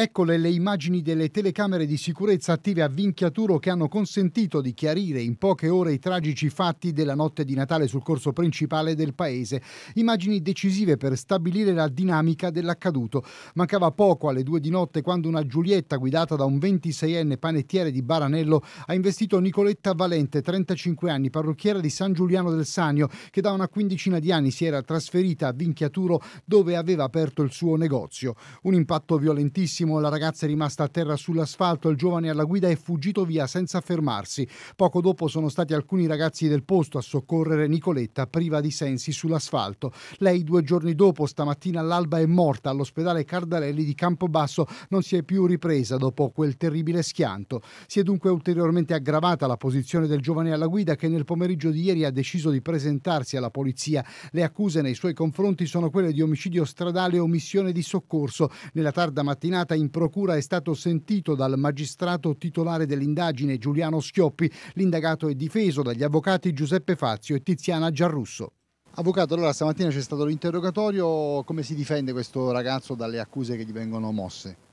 Eccole le immagini delle telecamere di sicurezza attive a Vinchiaturo che hanno consentito di chiarire in poche ore i tragici fatti della notte di Natale sul corso principale del paese. Immagini decisive per stabilire la dinamica dell'accaduto. Mancava poco alle due di notte quando una Giulietta guidata da un 26enne panettiere di Baranello ha investito Nicoletta Valente, 35 anni, parrucchiera di San Giuliano del Sanio, che da una quindicina di anni si era trasferita a Vinchiaturo dove aveva aperto il suo negozio. Un impatto violentissimo attimo la ragazza è rimasta a terra sull'asfalto, il giovane alla guida è fuggito via senza fermarsi. Poco dopo sono stati alcuni ragazzi del posto a soccorrere Nicoletta priva di sensi sull'asfalto. Lei due giorni dopo, stamattina all'alba, è morta all'ospedale Cardarelli di Campobasso, non si è più ripresa dopo quel terribile schianto. Si è dunque ulteriormente aggravata la posizione del giovane alla guida che nel pomeriggio di ieri ha deciso di presentarsi alla polizia. Le accuse nei suoi confronti sono quelle di omicidio stradale e omissione di soccorso. Nella tarda mattinata in procura è stato sentito dal magistrato titolare dell'indagine Giuliano Schioppi. L'indagato è difeso dagli avvocati Giuseppe Fazio e Tiziana Giarrusso. Avvocato, allora stamattina c'è stato l'interrogatorio, come si difende questo ragazzo dalle accuse che gli vengono mosse?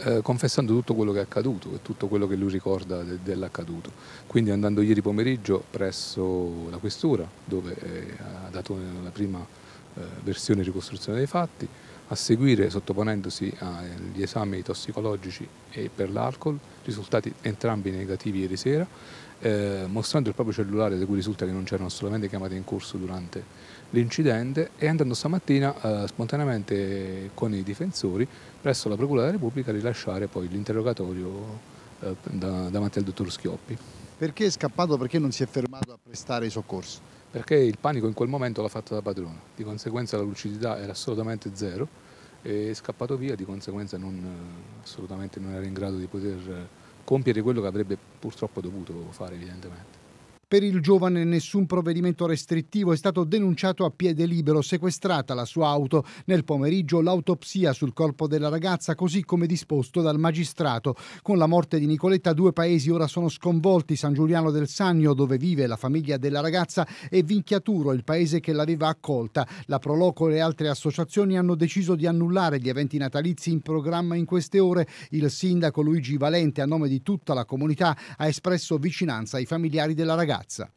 Eh, confessando tutto quello che è accaduto e tutto quello che lui ricorda de dell'accaduto. Quindi andando ieri pomeriggio presso la questura dove eh, ha dato la prima eh, versione e ricostruzione dei fatti, a seguire, sottoponendosi agli esami tossicologici e per l'alcol, risultati entrambi negativi ieri sera, eh, mostrando il proprio cellulare da cui risulta che non c'erano solamente chiamate in corso durante l'incidente e andando stamattina eh, spontaneamente con i difensori presso la Procura della Repubblica a rilasciare poi l'interrogatorio eh, da, davanti al dottor Schioppi. Perché è scappato? Perché non si è fermato a prestare i soccorsi? perché il panico in quel momento l'ha fatta da padrone, di conseguenza la lucidità era assolutamente zero e è scappato via, di conseguenza non, eh, assolutamente non era in grado di poter eh, compiere quello che avrebbe purtroppo dovuto fare evidentemente. Per il giovane nessun provvedimento restrittivo è stato denunciato a piede libero, sequestrata la sua auto. Nel pomeriggio l'autopsia sul corpo della ragazza, così come disposto dal magistrato. Con la morte di Nicoletta due paesi ora sono sconvolti, San Giuliano del Sannio dove vive la famiglia della ragazza e Vinchiaturo, il paese che l'aveva accolta. La Proloco e le altre associazioni hanno deciso di annullare gli eventi natalizi in programma in queste ore. Il sindaco Luigi Valente, a nome di tutta la comunità, ha espresso vicinanza ai familiari della ragazza piazza.